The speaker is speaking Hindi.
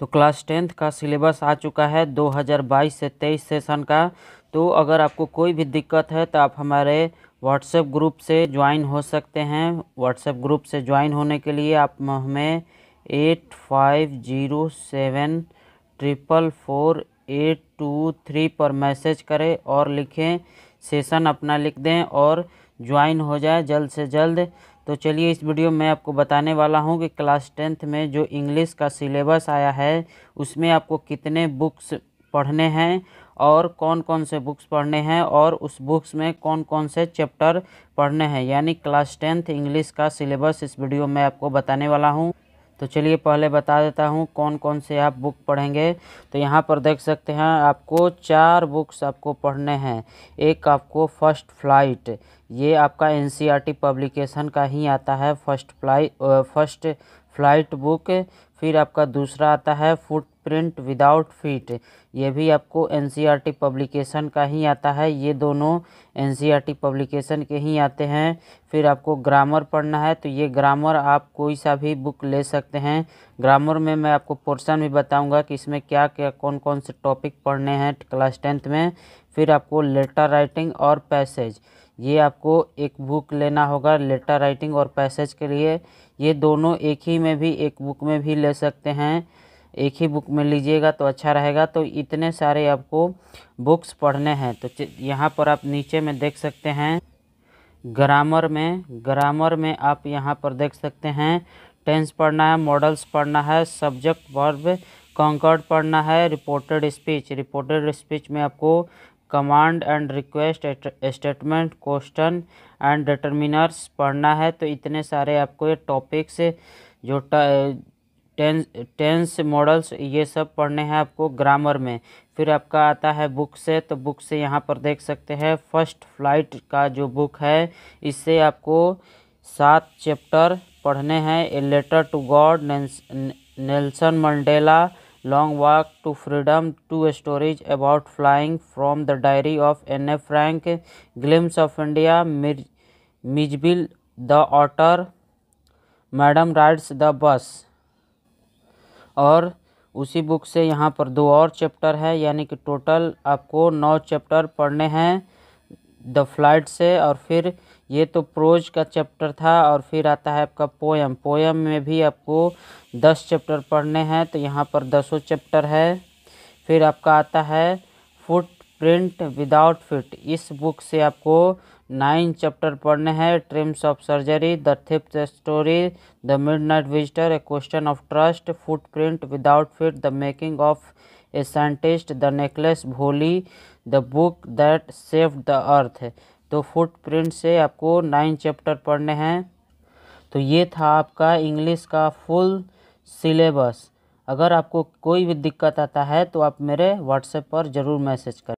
तो क्लास टेंथ का सिलेबस आ चुका है 2022 से 23 सेशन का तो अगर आपको कोई भी दिक्कत है तो आप हमारे व्हाट्सएप ग्रुप से ज्वाइन हो सकते हैं व्हाट्सएप ग्रुप से ज्वाइन होने के लिए आप हमें eight five zero seven triple four eight two three पर मैसेज करें और लिखें सेशन अपना लिख दें और ज्वाइन हो जाए जल्द से जल्द तो चलिए इस वीडियो में आपको बताने वाला हूँ कि क्लास टेंथ में जो इंग्लिश का सिलेबस आया है उसमें आपको कितने बुक्स पढ़ने हैं और कौन कौन से बुक्स पढ़ने हैं और उस बुक्स में कौन कौन से चैप्टर पढ़ने हैं यानी क्लास टेंथ इंग्लिश का सिलेबस इस वीडियो में आपको बताने वाला हूँ तो चलिए पहले बता देता हूँ कौन कौन से आप बुक पढ़ेंगे तो यहाँ पर देख सकते हैं आपको चार बुक्स आपको पढ़ने हैं एक आपको फर्स्ट फ्लाइट ये आपका एन पब्लिकेशन e का ही आता है first fly first flight book फिर आपका दूसरा आता है फुट प्रिंट विदाउट फीट ये भी आपको एन पब्लिकेशन e का ही आता है ये दोनों एन पब्लिकेशन e के ही आते हैं फिर आपको ग्रामर पढ़ना है तो ये ग्रामर आप कोई सा भी बुक ले सकते हैं ग्रामर में मैं आपको पोर्शन भी बताऊंगा कि इसमें क्या क्या कौन कौन से टॉपिक पढ़ने हैं क्लास टेंथ में फिर आपको लेटर राइटिंग और पैसेज ये आपको एक बुक लेना होगा लेटर राइटिंग और पैसेज के लिए ये दोनों एक ही में भी एक बुक में भी ले सकते हैं एक ही बुक में लीजिएगा तो अच्छा रहेगा तो इतने सारे आपको बुक्स पढ़ने हैं तो यहाँ पर आप नीचे में देख सकते हैं ग्रामर में ग्रामर में आप यहाँ पर देख सकते हैं टेंस पढ़ना है मॉडल्स पढ़ना है सब्जेक्ट वर्ब कॉन्कर्ड पढ़ना है रिपोर्टेड स्पीच रिपोर्टेड स्पीच में आपको command and request statement question and determiners पढ़ना है तो इतने सारे आपको ये टॉपिक्स जो टेंस टेंस मॉडल्स ये सब पढ़ने हैं आपको ग्रामर में फिर आपका आता है बुक से तो बुक से यहाँ पर देख सकते हैं फर्स्ट फ्लाइट का जो बुक है इससे आपको सात चैप्टर पढ़ने हैं a letter to God Nelson Mandela long walk to freedom two stories about flying from the diary of Anne a Frank glimpses of India Mijbil the otter madam rides the bus और उसी बुक से यहाँ पर दो और चैप्टर हैं यानी कि टोटल आपको नौ चैप्टर पढ़ने हैं द फ्लाइट से और फिर ये तो प्रोज का चैप्टर था और फिर आता है आपका पोयम पोयम में भी आपको दस चैप्टर पढ़ने हैं तो यहाँ पर दसों चैप्टर है फिर आपका आता है फुट प्रिंट विदाउट फिट इस बुक से आपको नाइन चैप्टर पढ़ने हैं triumph of surgery the thief's story the midnight visitor a question of trust foot print without feet the making of a scientist the necklace Bholi the book that save the earth तो फुटप्रिंट से आपको नाइन चैप्टर पढ़ने हैं तो ये था आपका इंग्लिश का फुल सिलेबस अगर आपको कोई भी दिक्कत आता है तो आप मेरे व्हाट्सएप पर ज़रूर मैसेज करें